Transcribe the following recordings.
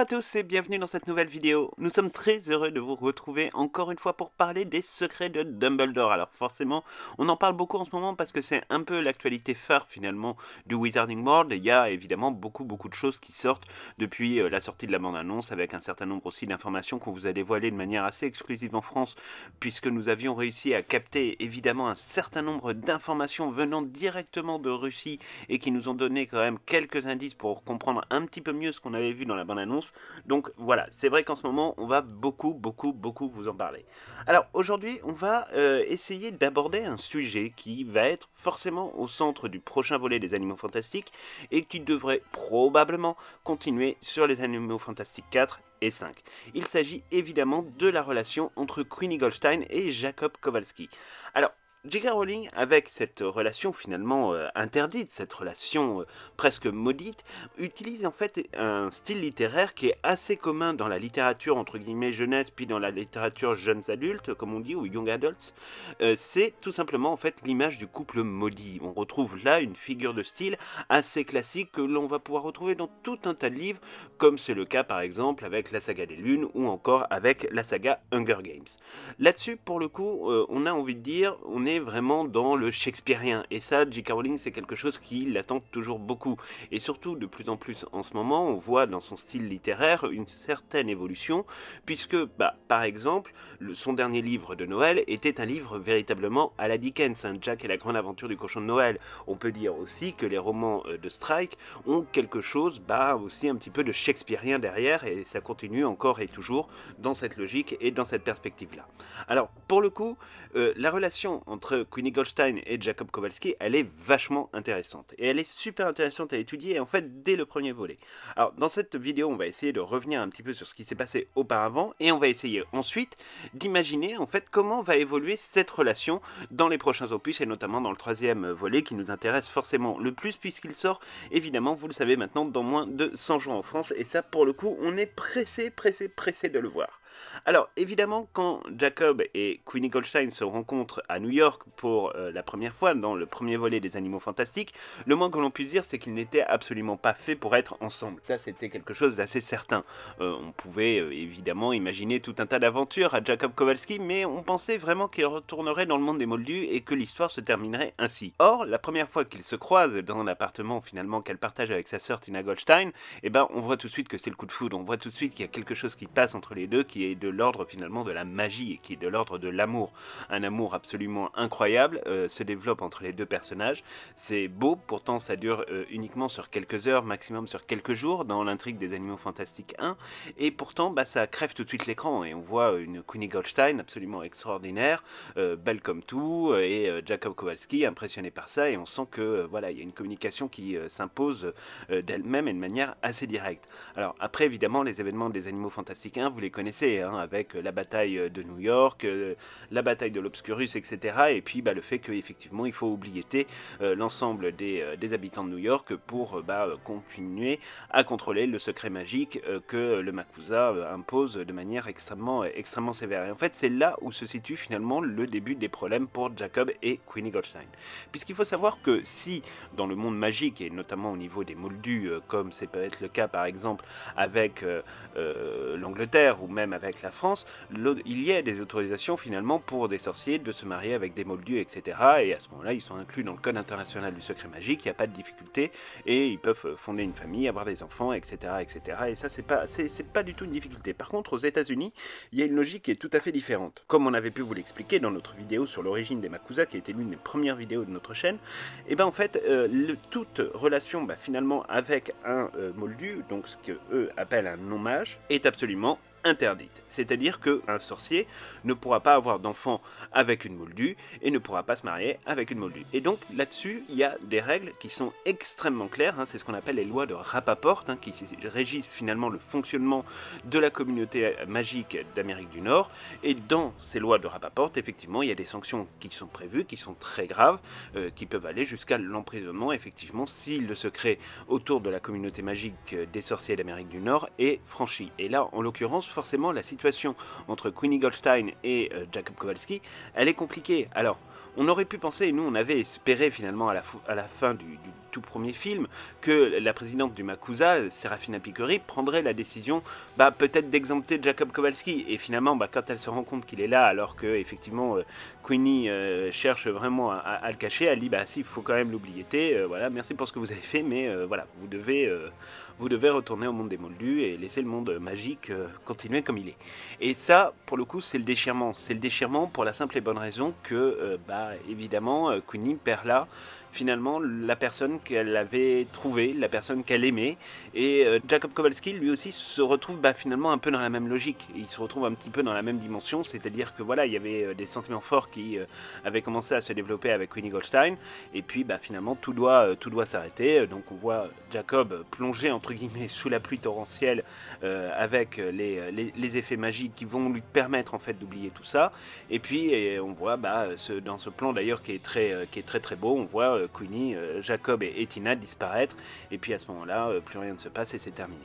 à tous et bienvenue dans cette nouvelle vidéo. Nous sommes très heureux de vous retrouver encore une fois pour parler des secrets de Dumbledore. Alors forcément, on en parle beaucoup en ce moment parce que c'est un peu l'actualité phare finalement du Wizarding World. Il y a évidemment beaucoup beaucoup de choses qui sortent depuis euh, la sortie de la bande-annonce avec un certain nombre aussi d'informations qu'on vous a dévoilées de manière assez exclusive en France puisque nous avions réussi à capter évidemment un certain nombre d'informations venant directement de Russie et qui nous ont donné quand même quelques indices pour comprendre un petit peu mieux ce qu'on avait vu dans la bande-annonce donc voilà, c'est vrai qu'en ce moment, on va beaucoup, beaucoup, beaucoup vous en parler. Alors aujourd'hui, on va euh, essayer d'aborder un sujet qui va être forcément au centre du prochain volet des Animaux Fantastiques et qui devrait probablement continuer sur les Animaux Fantastiques 4 et 5. Il s'agit évidemment de la relation entre Queenie Goldstein et Jacob Kowalski. Alors, J.K. Rowling, avec cette relation finalement euh, interdite, cette relation euh, presque maudite, utilise en fait un style littéraire qui est assez commun dans la littérature entre guillemets jeunesse, puis dans la littérature jeunes adultes, comme on dit, ou young adults. Euh, c'est tout simplement en fait l'image du couple maudit. On retrouve là une figure de style assez classique que l'on va pouvoir retrouver dans tout un tas de livres, comme c'est le cas par exemple avec la saga des lunes ou encore avec la saga Hunger Games. Là-dessus, pour le coup, on a envie de dire, on est vraiment dans le shakespearien. Et ça, J.K. Rowling, c'est quelque chose qui l'attend toujours beaucoup. Et surtout, de plus en plus en ce moment, on voit dans son style littéraire une certaine évolution, puisque, bah, par exemple, son dernier livre de Noël était un livre véritablement à la Dickens, hein, Jack et la grande aventure du cochon de Noël. On peut dire aussi que les romans euh, de Strike ont quelque chose, bah, aussi un petit peu de shakespearien derrière, et ça continue encore et toujours dans cette logique et dans cette perspective-là. Alors, pour le coup, euh, la relation entre entre Queenie Goldstein et Jacob Kowalski, elle est vachement intéressante. Et elle est super intéressante à étudier, en fait, dès le premier volet. Alors, dans cette vidéo, on va essayer de revenir un petit peu sur ce qui s'est passé auparavant, et on va essayer ensuite d'imaginer, en fait, comment va évoluer cette relation dans les prochains opus, et notamment dans le troisième volet qui nous intéresse forcément le plus, puisqu'il sort, évidemment, vous le savez maintenant, dans moins de 100 jours en France, et ça, pour le coup, on est pressé, pressé, pressé de le voir. Alors, évidemment, quand Jacob et Queenie Goldstein se rencontrent à New York pour euh, la première fois dans le premier volet des Animaux Fantastiques, le moins que l'on puisse dire, c'est qu'ils n'étaient absolument pas faits pour être ensemble. Ça, c'était quelque chose d'assez certain. Euh, on pouvait euh, évidemment imaginer tout un tas d'aventures à Jacob Kowalski, mais on pensait vraiment qu'il retournerait dans le monde des moldus et que l'histoire se terminerait ainsi. Or, la première fois qu'ils se croisent dans un appartement, finalement qu'elle partage avec sa sœur Tina Goldstein, eh ben, on voit tout de suite que c'est le coup de foudre. On voit tout de suite qu'il y a quelque chose qui passe entre les deux qui est de l'ordre finalement de la magie, qui est de l'ordre de l'amour. Un amour absolument incroyable euh, se développe entre les deux personnages. C'est beau, pourtant ça dure euh, uniquement sur quelques heures, maximum sur quelques jours, dans l'intrigue des Animaux Fantastiques 1. Et pourtant, bah, ça crève tout de suite l'écran et on voit une queenie Goldstein absolument extraordinaire, euh, belle comme tout, et Jacob Kowalski impressionné par ça. Et on sent que voilà, il y a une communication qui s'impose d'elle-même et de manière assez directe. Alors après, évidemment, les événements des Animaux Fantastiques 1, vous les connaissez. Hein. Hein, avec euh, la bataille euh, de New York, euh, la bataille de l'Obscurus, etc. Et puis bah, le fait qu'effectivement il faut oublier l'ensemble des, habitants de New York pour bah, continuer à contrôler le secret magique que le Makusa impose de manière extrêmement, extrêmement sévère. Et en fait c'est là où se situe finalement le début des problèmes pour Jacob et Queenie Goldstein. Puisqu'il faut savoir que si dans le monde magique, et notamment au niveau des moldus, comme c'est peut être le cas par exemple avec l'Angleterre ou même avec la France, il y a des autorisations finalement pour des sorciers de se marier avec des moldus, etc. Et à ce moment-là, ils sont inclus dans le Code international du secret magique, il n'y a pas de difficulté, et ils peuvent euh, fonder une famille, avoir des enfants, etc. etc. et ça, c'est pas, c'est, pas du tout une difficulté. Par contre, aux États-Unis, il y a une logique qui est tout à fait différente. Comme on avait pu vous l'expliquer dans notre vidéo sur l'origine des Makusa, qui était l'une des premières vidéos de notre chaîne, et eh ben en fait, euh, toute relation bah, finalement avec un euh, moldu, donc ce que eux appellent un nommage, est absolument interdite. C'est-à-dire qu'un sorcier ne pourra pas avoir d'enfant avec une moldue et ne pourra pas se marier avec une moldue. Et donc là-dessus, il y a des règles qui sont extrêmement claires. Hein. c'est ce qu'on appelle les lois de rapaporte hein, qui régissent finalement le fonctionnement de la communauté magique d'Amérique du Nord. Et dans ces lois de rapaporte, effectivement, il y a des sanctions qui sont prévues, qui sont très graves, euh, qui peuvent aller jusqu'à l'emprisonnement, effectivement, si le secret autour de la communauté magique des sorciers d'Amérique du Nord est franchi. Et là, en l'occurrence, forcément la situation entre Queenie Goldstein et euh, Jacob Kowalski, elle est compliquée. Alors, on aurait pu penser, et nous on avait espéré finalement à la, fin du, tout premier film, que la présidente du Makusa, Serafina Picori, prendrait la décision bah, peut-être d'exempter Jacob Kowalski. Et finalement, bah, quand elle se rend compte qu'il est là, alors que effectivement euh, Queenie euh, cherche vraiment à, le cacher, elle dit bah si, il faut quand même l'oublier. voilà, merci pour ce que vous avez fait, mais voilà, vous devez vous devez retourner au monde des moldus et laisser le monde magique euh, continuer comme il est. Et ça, pour le coup, c'est le déchirement. C'est le déchirement pour la simple et bonne raison que, euh, bah, évidemment, Kunim euh, perd là finalement la personne qu'elle avait trouvée, la personne qu'elle aimait. Et euh, Jacob Kowalski, lui aussi, se retrouve bah, finalement un peu dans la même logique. Il se retrouve un petit peu dans la même dimension, c'est-à-dire que voilà, il y avait euh, des sentiments forts qui euh, avaient commencé à se développer avec Winnie Goldstein, et puis bah, finalement tout doit, tout doit s'arrêter. Donc on voit Jacob plonger entre guillemets sous la pluie torrentielle avec les, les, effets magiques qui vont lui permettre en fait d'oublier tout ça. Et puis on voit bah, ce, dans ce plan d'ailleurs qui est très qui est très très beau, on voit euh, Queenie, euh, Jacob et, Etina disparaître. Et puis à ce moment-là, euh, plus rien ne se passe et c'est terminé.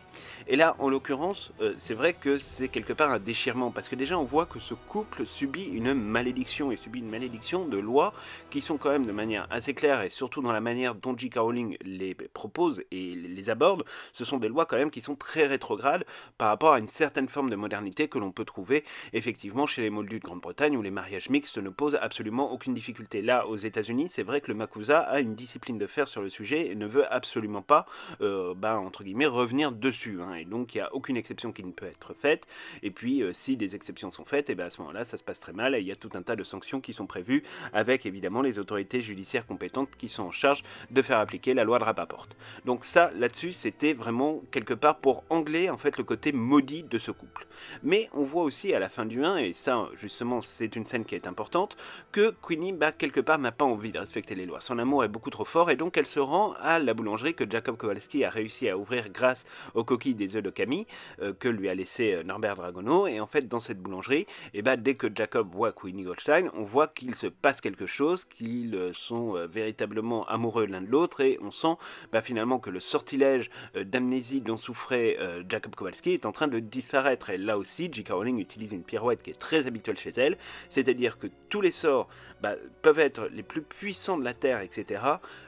Et là, en l'occurrence, c'est vrai que c'est quelque part un déchirement parce que déjà on voit que ce couple subit une malédiction et subit une malédiction de lois qui sont quand même de manière assez claire et surtout dans la manière dont J.K. Rowling les propose et les aborde, ce sont des lois quand même qui sont très rétrogrades par rapport à une certaine forme de modernité que l'on peut trouver effectivement chez les Moldus de Grande-Bretagne où les mariages mixtes ne posent absolument aucune difficulté. Là, aux États-Unis, c'est vrai que le Makusa a une discipline de fer sur le sujet et ne veut absolument pas, euh, ben, entre guillemets, revenir dessus. Hein. Et donc, il n'y a aucune exception qui ne peut être faite. Et puis, euh, si des exceptions sont faites, et eh bien à ce moment-là, ça se passe très mal. Et il y a tout un tas de sanctions qui sont prévues, avec évidemment les autorités judiciaires compétentes qui sont en charge de faire appliquer la loi de Rappaport. Donc ça, là-dessus, c'était vraiment quelque part pour angler en fait le côté maudit de ce couple. Mais on voit aussi à la fin du 1, et ça justement c'est une scène qui est importante, que Queenie, bah, quelque part, n'a pas envie de respecter les lois. Son amour est beaucoup trop fort et donc elle se rend à la boulangerie que Jacob Kowalski a réussi à ouvrir grâce aux coquilles des œufs de Camille euh, que lui a laissé euh, Norbert Dragono. Et en fait, dans cette boulangerie, et eh bah, ben, dès que Jacob voit Queenie Goldstein, on voit qu'il se passe quelque chose, qu'ils euh, sont véritablement amoureux l'un de l'autre et on sent bah, finalement que le sortilège d'amnésie dont souffrait Jacob Kowalski est en train de disparaître. Et là aussi, J.K. Rowling utilise une pirouette qui est très habituelle chez elle, c'est-à-dire que tous les sorts bah, peuvent être les plus puissants de la Terre, etc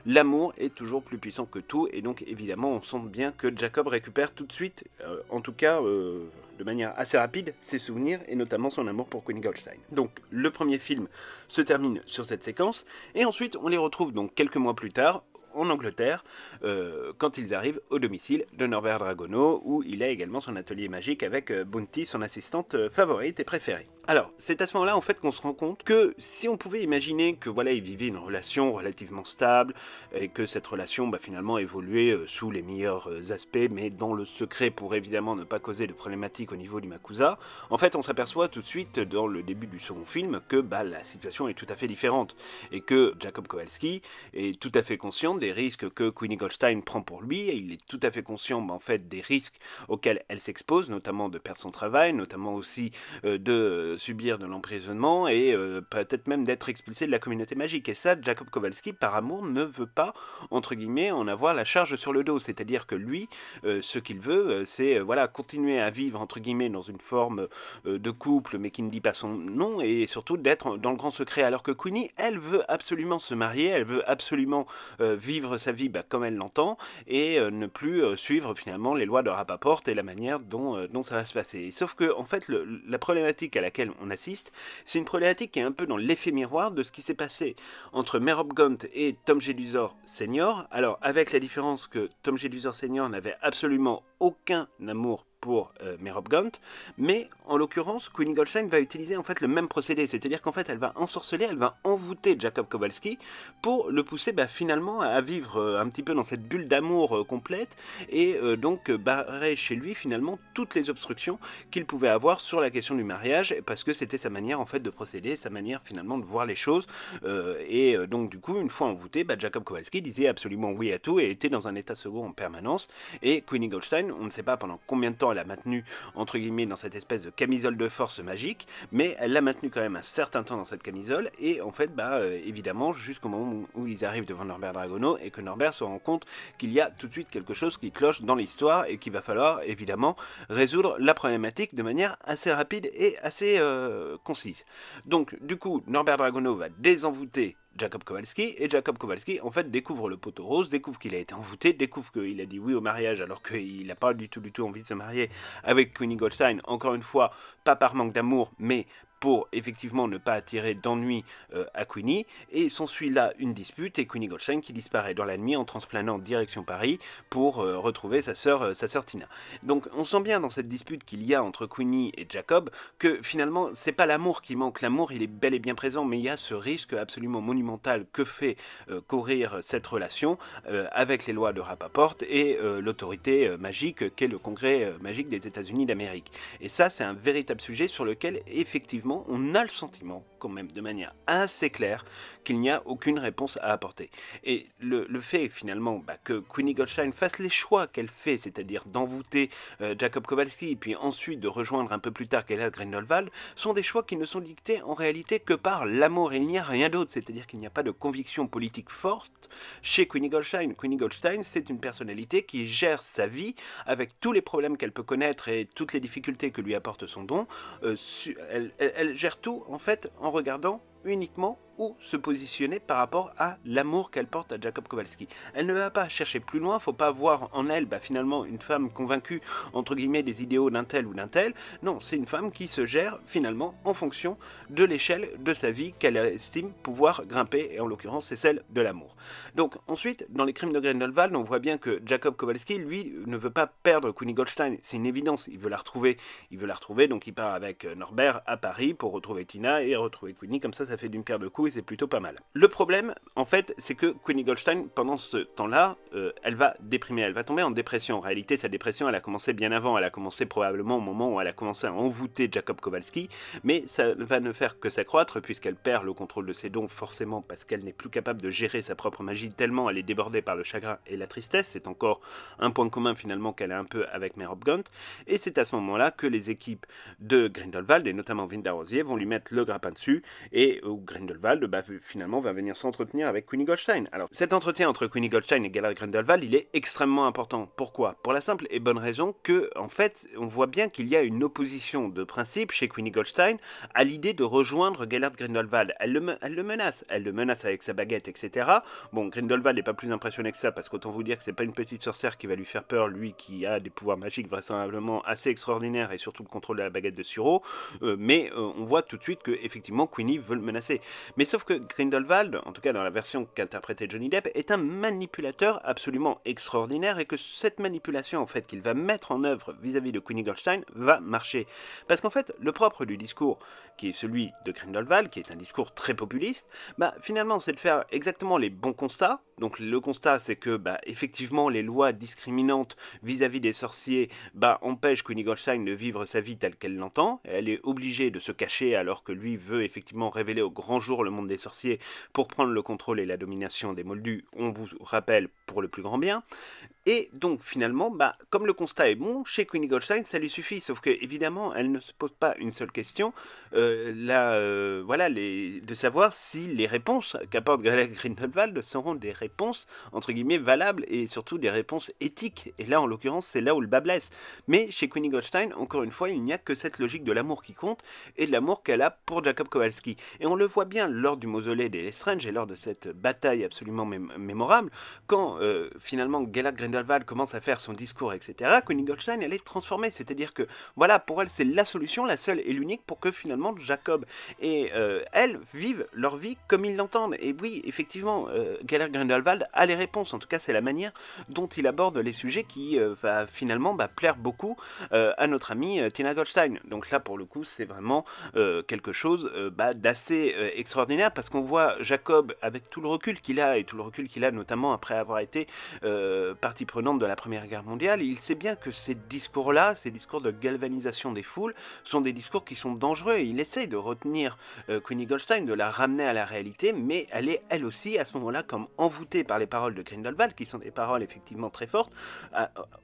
l'amour est toujours plus puissant que tout, et donc évidemment on sent bien que Jacob récupère tout de suite, euh, en tout cas euh, de manière assez rapide, ses souvenirs, et notamment son amour pour Queen Goldstein. Donc le premier film se termine sur cette séquence, et ensuite on les retrouve donc quelques mois plus tard en Angleterre euh, quand ils arrivent au domicile de Norbert Dragono où il a également son atelier magique avec Bounty, son assistante favorite et préférée. Alors, c'est à ce moment-là en fait qu'on se rend compte que si on pouvait imaginer que voilà, ils vivaient une relation relativement stable et que cette relation bah, finalement évoluait euh, sous les meilleurs euh, aspects, mais dans le secret pour évidemment ne pas causer de problématiques au niveau du Makusa, en fait on s'aperçoit tout de suite dans le début du second film que bah, la situation est tout à fait différente et que Jacob Kowalski est tout à fait conscient des risques que Queenie Goldstein prend pour lui et il est tout à fait conscient bah, en fait des risques auxquels elle s'expose, notamment de perdre son travail, notamment aussi euh, de subir de l'emprisonnement et euh, peut-être même d'être expulsé de la communauté magique. Et ça, Jacob Kowalski, par amour, ne veut pas, entre guillemets, en avoir la charge sur le dos. C'est-à-dire que lui, euh, ce qu'il veut, euh, c'est voilà, continuer à vivre, entre guillemets, dans une forme de couple, mais qui ne dit pas son nom, et surtout d'être dans le grand secret. Alors que Queenie, elle veut absolument se marier, elle veut absolument vivre sa vie bah, comme elle l'entend, et ne plus suivre finalement les lois de rapaporte et la manière dont, ça va se passer. Sauf que, en fait, la problématique à laquelle on assiste, c'est une problématique qui est un peu dans l'effet miroir de ce qui s'est passé entre Merop Gunt et Tom Gelusor Senior. Alors, avec la différence que Tom Gelusor Senior n'avait absolument aucun amour pour euh, mais en l'occurrence, Queenie Goldstein va utiliser en fait le même procédé, c'est-à-dire qu'en fait elle va ensorceler, elle va envoûter Jacob Kowalski pour le pousser bah, finalement à vivre euh, un petit peu dans cette bulle d'amour euh, complète et euh, donc barrer chez lui finalement toutes les obstructions qu'il pouvait avoir sur la question du mariage parce que c'était sa manière en fait de procéder, sa manière finalement de voir les choses et donc du coup une fois envoûté, bah, Jacob Kowalski disait absolument oui à tout et était dans un état second en permanence et Queenie Goldstein, on ne sait pas pendant combien de temps elle a maintenu, entre guillemets, dans cette espèce de camisole de force magique, mais elle l'a maintenu quand même un certain temps dans cette camisole, et en fait, bah, euh, évidemment, jusqu'au moment où, ils arrivent devant Norbert Dragono, et que Norbert se rend compte qu'il y a tout de suite quelque chose qui cloche dans l'histoire, et qu'il va falloir, évidemment, résoudre la problématique de manière assez rapide et assez euh, concise. Donc, du coup, Norbert Dragono va désenvoûter Jacob Kowalski, et Jacob Kowalski, en fait, découvre le poteau rose, découvre qu'il a été envoûté, découvre qu'il a dit oui au mariage alors qu'il n'a pas du tout, du tout envie de se marier avec Queenie Goldstein, encore une fois, pas par manque d'amour, mais pour effectivement ne pas attirer d'ennui euh, à Queenie. Et s'ensuit là une dispute et Queenie Goldstein qui disparaît dans la nuit en transplanant direction Paris pour euh, retrouver euh, sa sœur, Tina. Donc on sent bien dans cette dispute qu'il y a entre Queenie et Jacob que finalement c'est pas l'amour qui manque. L'amour il est bel et bien présent, mais il y a ce risque absolument monumental que fait courir cette relation avec les lois de Rappaport et l'autorité magique qu'est le Congrès magique des États-Unis d'Amérique. Et ça c'est un véritable sujet sur lequel effectivement on a le sentiment, quand même, de manière assez claire, qu'il n'y a aucune réponse à apporter. Et le, fait, finalement, bah, que Queenie Goldstein fasse les choix qu'elle fait, c'est-à-dire d'envoûter euh, Jacob Kowalski, et puis ensuite de rejoindre un peu plus tard Kayla Grindelwald, sont des choix qui ne sont dictés en réalité que par l'amour. Il n'y a rien d'autre, c'est-à-dire qu'il n'y a pas de conviction politique forte chez Queenie Goldstein. Queenie Goldstein, c'est une personnalité qui gère sa vie avec tous les problèmes qu'elle peut connaître et toutes les difficultés que lui apporte son don. Euh, elle, elle gère tout en fait en regardant uniquement où se positionner par rapport à l'amour qu'elle porte à Jacob Kowalski. Elle ne va pas chercher plus loin, faut pas voir en elle bah, finalement une femme convaincue entre guillemets des idéaux d'un tel ou d'un tel. Non, c'est une femme qui se gère finalement en fonction de l'échelle de sa vie qu'elle estime pouvoir grimper, et en l'occurrence c'est celle de l'amour. Donc ensuite, dans les crimes de Grindelwald, on voit bien que Jacob Kowalski, lui, ne veut pas perdre Kuni Goldstein, c'est une évidence, il veut la retrouver, il veut la retrouver, donc il part avec Norbert à Paris pour retrouver Tina et retrouver Kuni, comme ça ça fait d'une paire de coups et c'est plutôt pas mal. Le problème, en fait, c'est que Queenie Goldstein, pendant ce temps-là, euh, elle va déprimer, elle va tomber en dépression. En réalité, sa dépression, elle a commencé bien avant, elle a commencé probablement au moment où elle a commencé à envoûter Jacob Kowalski, mais ça va ne faire que s'accroître puisqu'elle perd le contrôle de ses dons forcément parce qu'elle n'est plus capable de gérer sa propre magie tellement elle est débordée par le chagrin et la tristesse. C'est encore un point commun finalement qu'elle a un peu avec Merop Gunt. Et c'est à ce moment-là que les équipes de Grindelwald et notamment Vinda Rosier vont lui mettre le grappin dessus et où Grindelwald bah, finalement va venir s'entretenir avec Queenie Goldstein. Alors cet entretien entre Queenie Goldstein et Gellert Grindelwald, il est extrêmement important. Pourquoi Pour la simple et bonne raison que en fait, on voit bien qu'il y a une opposition de principe chez Queenie Goldstein à l'idée de rejoindre Gellert Grindelwald. Elle le, menace, elle le menace avec sa baguette, etc. Bon, Grindelwald n'est pas plus impressionné que ça parce qu'autant vous dire que c'est pas une petite sorcière qui va lui faire peur, lui qui a des pouvoirs magiques vraisemblablement assez extraordinaires et surtout le contrôle de la baguette de Suro. Euh, mais euh, on voit tout de suite que effectivement Queenie veut le menacé. Mais sauf que Grindelwald, en tout cas dans la version qu'interprétait Johnny Depp, est un manipulateur absolument extraordinaire et que cette manipulation en fait qu'il va mettre en œuvre vis-à-vis de de Goldstein va marcher. Parce qu'en fait, le propre du discours, qui est celui de Grindelwald, qui est un discours très populiste, bah finalement c'est de faire exactement les bons constats. Donc le constat c'est que bah effectivement les lois discriminantes vis-à-vis des sorciers bah empêchent Goldstein de vivre sa vie telle qu'elle l'entend, elle est obligée de se cacher alors que lui veut effectivement révéler au grand jour le monde des sorciers pour prendre le contrôle et la domination des Moldus, on vous rappelle pour le plus grand bien. Et donc finalement, bah, comme le constat est bon, chez Queenie Goldstein, ça lui suffit, sauf que évidemment, elle ne se pose pas une seule question, euh, là, euh, voilà, les, de savoir si les réponses qu'apporte Grindelwald seront des réponses, entre guillemets, valables et surtout des réponses éthiques. Et là, en l'occurrence, c'est là où le bas blesse. Mais chez Queenie Goldstein, encore une fois, il n'y a que cette logique de l'amour qui compte et de l'amour qu'elle a pour Jacob Kowalski. Et on le voit bien lors du mausolée des Lestrange et lors de cette bataille absolument mémorable, quand euh, finalement Gellert Grindelwald commence à faire son discours, etc., que Goldstein elle est transformée. C'est-à-dire que, voilà, pour elle, c'est la solution, la seule et l'unique pour que finalement Jacob et euh, elle vivent leur vie comme ils l'entendent. Et oui, effectivement, euh, Gellert Grindelwald a les réponses. En tout cas, c'est la manière dont il aborde les sujets qui va finalement bah, plaire beaucoup à notre amie Tina Goldstein. Donc là, pour le coup, c'est vraiment quelque chose bah, d'assez euh, extraordinaire parce qu'on voit Jacob avec tout le recul qu'il a et tout le recul qu'il a notamment après avoir été euh, partie prenante de la Première Guerre mondiale, il sait bien que ces discours-là, ces discours de galvanisation des foules, sont des discours qui sont dangereux. il essaye de retenir euh, Queenie Goldstein, de la ramener à la réalité, mais elle est elle aussi à ce moment-là comme envoûtée par les paroles de Grindelwald, qui sont des paroles effectivement très fortes,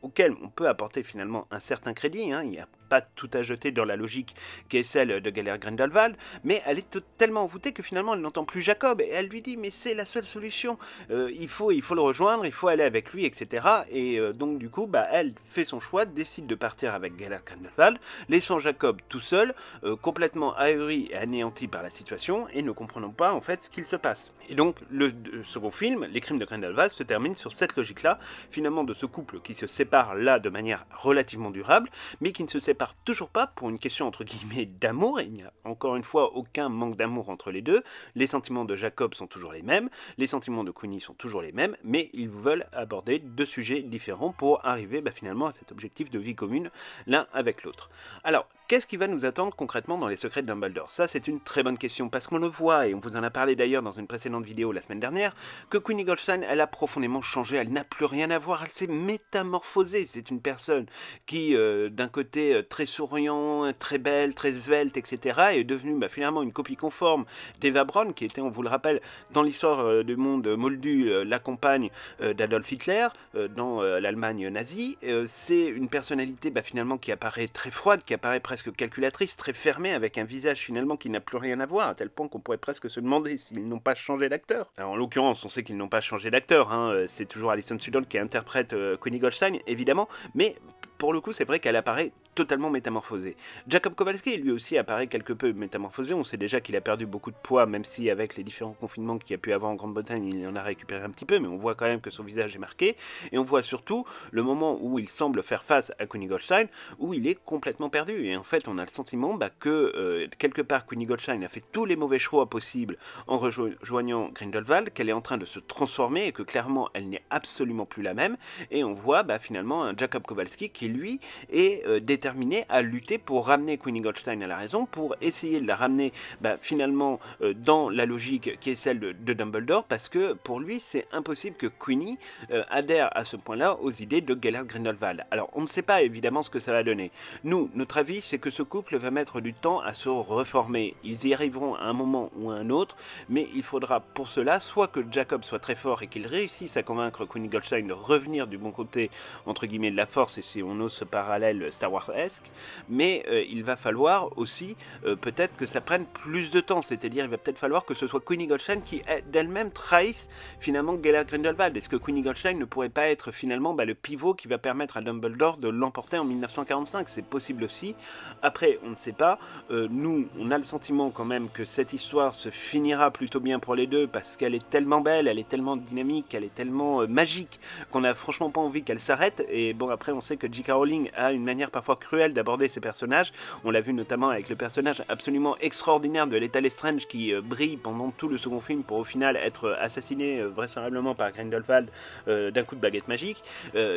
auxquelles on peut apporter finalement un certain crédit. Hein. Il y a tout à jeter dans la logique qui est celle de Galère Grindelwald, mais elle est tellement envoûtée que finalement elle n'entend plus Jacob et elle lui dit mais c'est la seule solution, euh, il, faut, il faut le rejoindre, il faut aller avec lui, etc. Et euh, donc du coup, bah, elle fait son choix, décide de partir avec Galère Grindelwald, laissant Jacob tout seul, euh, complètement ahuri et anéanti par la situation et ne comprenant pas en fait ce qu'il se passe. Et donc le, second film, Les Crimes de Grindelwald, se termine sur cette logique-là, finalement de ce couple qui se sépare là de manière relativement durable, mais qui ne se sépare toujours pas pour une question entre guillemets d'amour, et il n'y a encore une fois aucun manque d'amour entre les deux. Les sentiments de Jacob sont toujours les mêmes, les sentiments de queenie sont toujours les mêmes, mais ils veulent aborder deux sujets différents pour arriver bah, finalement à cet objectif de vie commune l'un avec l'autre. Alors, qu'est-ce qui va nous attendre concrètement dans les secrets de Dumbledore Ça, c'est une très bonne question parce qu'on le voit, et on vous en a parlé d'ailleurs dans une précédente vidéo la semaine dernière, que Queenie Goldstein, elle a profondément changé, elle n'a plus rien à voir, elle s'est métamorphosée. C'est une personne qui, euh, d'un côté, euh, très souriant, très belle, très svelte, etc. et est devenu bah, finalement une copie conforme d'Eva Braun, qui était, on vous le rappelle, dans l'histoire euh, du monde moldu, euh, la compagne euh, d'Adolf Hitler dans l'Allemagne nazie. C'est une personnalité bah, finalement qui apparaît très froide, qui apparaît presque calculatrice, très fermée, avec un visage finalement qui n'a plus rien à voir, à tel point qu'on pourrait presque se demander s'ils n'ont pas changé d'acteur. En l'occurrence, on sait qu'ils n'ont pas changé d'acteur, hein, c'est toujours Alison Sudol qui interprète Connie Goldstein, évidemment, mais pour le coup, c'est vrai qu'elle apparaît totalement métamorphosée. Jacob Kowalski, lui aussi, apparaît quelque peu métamorphosé. On sait déjà qu'il a perdu beaucoup de poids, même si avec les différents confinements qu'il y a pu avoir en Grande-Bretagne, il en a récupéré un petit peu, mais on voit quand même que son visage est marqué. Et on voit surtout le moment où il semble faire face à Queenie Goldstein, où il est complètement perdu. Et en fait, on a le sentiment bah, que, euh, quelque part, Queenie Goldstein a fait tous les mauvais choix possibles en rejoignant Grindelwald, qu'elle est en train de se transformer et que clairement, elle n'est absolument plus la même. Et on voit bah, finalement un Jacob Kowalski qui, lui est euh, déterminé à lutter pour ramener Queenie Goldstein à la raison, pour essayer de la ramener bah, finalement euh, dans la logique qui est celle de, Dumbledore, parce que pour lui c'est impossible que Queenie euh, adhère à ce point-là aux idées de Gellert Grindelwald. Alors on ne sait pas évidemment ce que ça va donner. Nous, notre avis c'est que ce couple va mettre du temps à se reformer. Ils y arriveront à un moment ou à un autre, mais il faudra pour cela soit que Jacob soit très fort et qu'il réussisse à convaincre Queenie Goldstein de revenir du bon côté entre guillemets de la force et si on ce parallèle Star Wars-esque, mais euh, il va falloir aussi euh, peut-être que ça prenne plus de temps, c'est-à-dire il va peut-être falloir que ce soit Queenie Goldstein qui d'elle-même trahisse finalement Gellert Grindelwald. Est-ce que Queenie Goldstein ne pourrait pas être finalement bah, le pivot qui va permettre à Dumbledore de l'emporter en 1945 C'est possible aussi. Après, on ne sait pas. Euh, nous, on a le sentiment quand même que cette histoire se finira plutôt bien pour les deux parce qu'elle est tellement belle, elle est tellement dynamique, elle est tellement magique qu'on a franchement pas envie qu'elle s'arrête. Et bon, après, on sait que Caroling a une manière parfois cruelle d'aborder ses personnages. On l'a vu notamment avec le personnage absolument extraordinaire de Lethal Estrange qui euh, brille pendant tout le second film pour au final être euh, assassiné euh, vraisemblablement par Grindelwald d'un coup de baguette magique.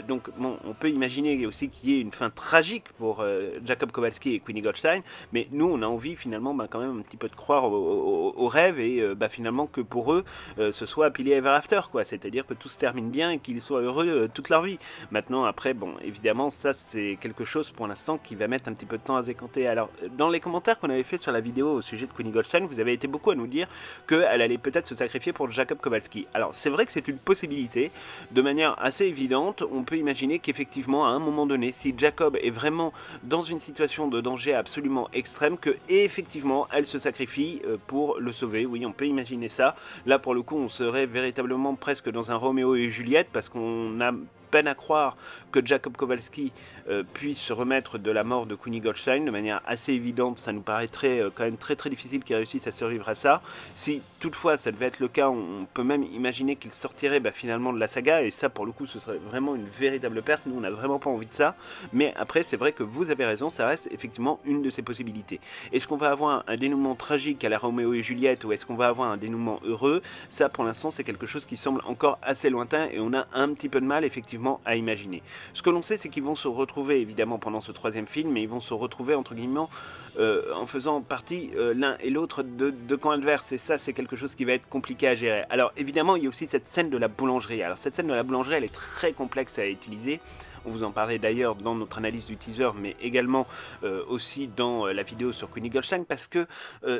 donc bon, on peut imaginer aussi qu'il y ait une fin tragique pour Jacob Kowalski et Queenie Goldstein, mais nous on a envie finalement bah, quand même un petit peu de croire au, rêves rêve et bah, finalement que pour eux ce soit Pilier Ever After quoi, c'est-à-dire que tout se termine bien et qu'ils soient heureux toute leur vie. Maintenant après bon évidemment ça c'est quelque chose pour l'instant qui va mettre un petit peu de temps à se Alors, dans les commentaires qu'on avait fait sur la vidéo au sujet de Queenie Goldstein, vous avez été beaucoup à nous dire qu'elle allait peut-être se sacrifier pour Jacob Kowalski. Alors, c'est vrai que c'est une possibilité. De manière assez évidente, on peut imaginer qu'effectivement, à un moment donné, si Jacob est vraiment dans une situation de danger absolument extrême, que effectivement, elle se sacrifie euh, pour le sauver. Oui, on peut imaginer ça. Là, pour le coup, on serait véritablement presque dans un Roméo et Juliette parce qu'on a à croire que Jacob Kowalski euh, puisse se remettre de la mort de Kuni Goldstein de manière assez évidente. Ça nous paraîtrait euh, quand même très très difficile qu'il réussisse à survivre à ça. Si toutefois ça devait être le cas, on, peut même imaginer qu'il sortirait bah, finalement de la saga et ça pour le coup ce serait vraiment une véritable perte. Nous on n'a vraiment pas envie de ça. Mais après c'est vrai que vous avez raison, ça reste effectivement une de ces possibilités. Est-ce qu'on va avoir un dénouement tragique à la Roméo et Juliette ou est-ce qu'on va avoir un dénouement heureux Ça pour l'instant c'est quelque chose qui semble encore assez lointain et on a un petit peu de mal effectivement à imaginer. Ce que l'on sait, c'est qu'ils vont se retrouver évidemment pendant ce troisième film, mais ils vont se retrouver entre guillemets euh, en faisant partie euh, l'un et l'autre de, de camps adverses. Et ça, c'est quelque chose qui va être compliqué à gérer. Alors évidemment, il y a aussi cette scène de la boulangerie. Alors cette scène de la boulangerie, elle est très complexe à utiliser. On vous en parlait d'ailleurs dans notre analyse du teaser, mais également euh, aussi dans la vidéo sur Queenie Goldstein, parce que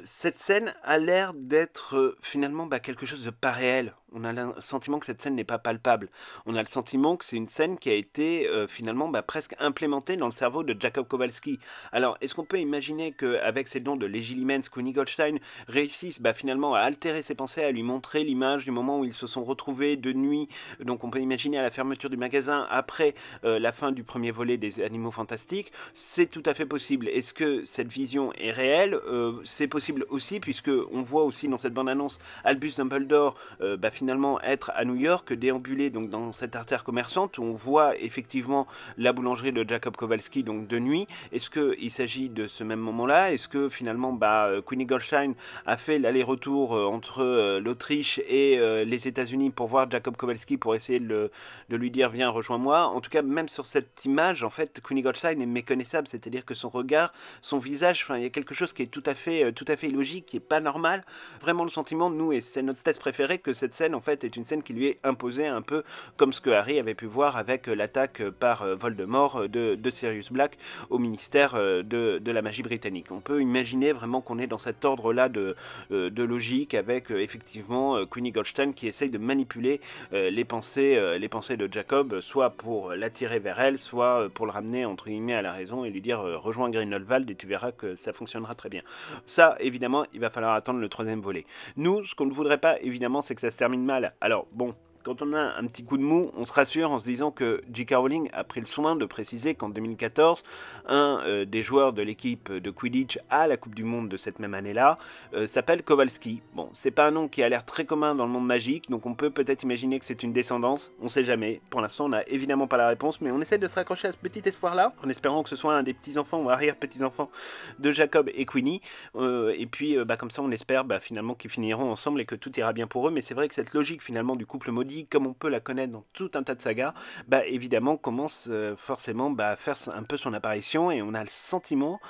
cette scène a l'air d'être finalement bah, quelque chose de pas réel on a le sentiment que cette scène n'est pas palpable. On a le sentiment que c'est une scène qui a été euh, finalement bah, presque implémentée dans le cerveau de Jacob Kowalski. Alors, est-ce qu'on peut imaginer qu'avec ces dons de Légilimens, Limens, Goldstein réussisse réussissent bah, finalement à altérer ses pensées, à lui montrer l'image du moment où ils se sont retrouvés de nuit Donc, on peut imaginer à la fermeture du magasin, après euh, la fin du premier volet des Animaux Fantastiques. C'est tout à fait possible. Est-ce que cette vision est réelle euh, C'est possible aussi, puisque on voit aussi dans cette bande-annonce Albus Dumbledore bah, finalement finalement être à New York, déambuler donc dans cette artère commerçante où on voit effectivement la boulangerie de Jacob Kowalski donc de nuit. Est-ce qu'il s'agit de ce même moment-là Est-ce que finalement bah, euh, Queenie Goldstein a fait l'aller-retour euh, entre euh, l'Autriche et les États-Unis pour voir Jacob Kowalski pour essayer de, de lui dire viens rejoins-moi En tout cas, même sur cette image, en fait, Queenie Goldstein est méconnaissable, c'est-à-dire que son regard, son visage, enfin, il y a quelque chose qui est tout à fait, tout à fait illogique, qui est pas normal. Vraiment le sentiment, nous, et c'est notre thèse préférée, que cette scène en fait est une scène qui lui est imposée un peu comme ce que Harry avait pu voir avec euh, l'attaque euh, par euh, Voldemort de, de, Sirius Black au ministère de, la magie britannique. On peut imaginer vraiment qu'on est dans cet ordre-là de, de, logique avec effectivement Queenie Goldstein qui essaye de manipuler les pensées, les pensées de Jacob, soit pour l'attirer vers elle, soit pour le ramener entre guillemets à la raison et lui dire rejoins Grindelwald et tu verras que ça fonctionnera très bien. Ça, évidemment, il va falloir attendre le troisième volet. Nous, ce qu'on ne voudrait pas, évidemment, c'est que ça se termine mal. Alors bon, quand on a un petit coup de mou, on se rassure en se disant que J.K. Rowling a pris le soin de préciser qu'en 2014, un euh, des joueurs de l'équipe de Quidditch à la Coupe du Monde de cette même année-là euh, s'appelle Kowalski. Bon, c'est pas un nom qui a l'air très commun dans le monde magique, donc on peut peut-être imaginer que c'est une descendance, on sait jamais. Pour l'instant, on n'a évidemment pas la réponse, mais on essaie de se raccrocher à ce petit espoir-là, en espérant que ce soit un des petits-enfants ou arrière-petits-enfants de Jacob et Queenie. Euh, et puis, bah, comme ça, on espère bah, finalement qu'ils finiront ensemble et que tout ira bien pour eux, mais c'est vrai que cette logique finalement du couple maudit comme on peut la connaître dans tout un tas de sagas, bah, évidemment commence euh, forcément bah, à faire un peu son apparition et on a le sentiment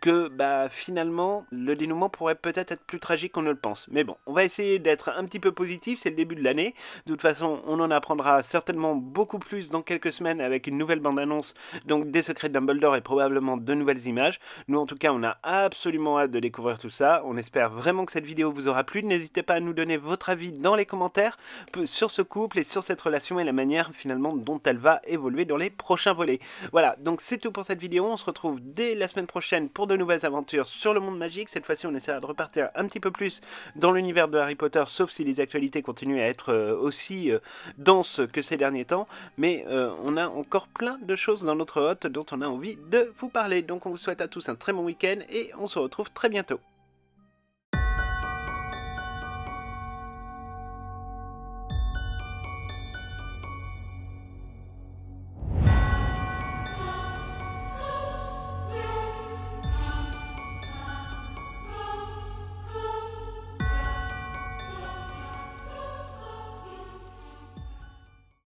que bah, finalement le dénouement pourrait peut-être être plus tragique qu'on ne le pense. Mais bon, on va essayer d'être un petit peu positif, c'est le début de l'année. De toute façon, on en apprendra certainement beaucoup plus dans quelques semaines avec une nouvelle bande-annonce, donc des secrets de Dumbledore et probablement de nouvelles images. Nous en tout cas, on a absolument hâte de découvrir tout ça. On espère vraiment que cette vidéo vous aura plu. N'hésitez pas à nous donner votre avis dans les commentaires sur ce couple et sur cette relation et la manière finalement dont elle va évoluer dans les prochains volets. Voilà, donc c'est tout pour cette vidéo. On se retrouve dès la semaine prochaine pour de nouvelles aventures sur le monde magique. Cette fois-ci, on essaiera de repartir un petit peu plus dans l'univers de Harry Potter, sauf si les actualités continuent à être euh, aussi euh, denses que ces derniers temps. Mais euh, on a encore plein de choses dans notre hôte dont on a envie de vous parler. Donc on vous souhaite à tous un très bon week-end et on se retrouve très bientôt.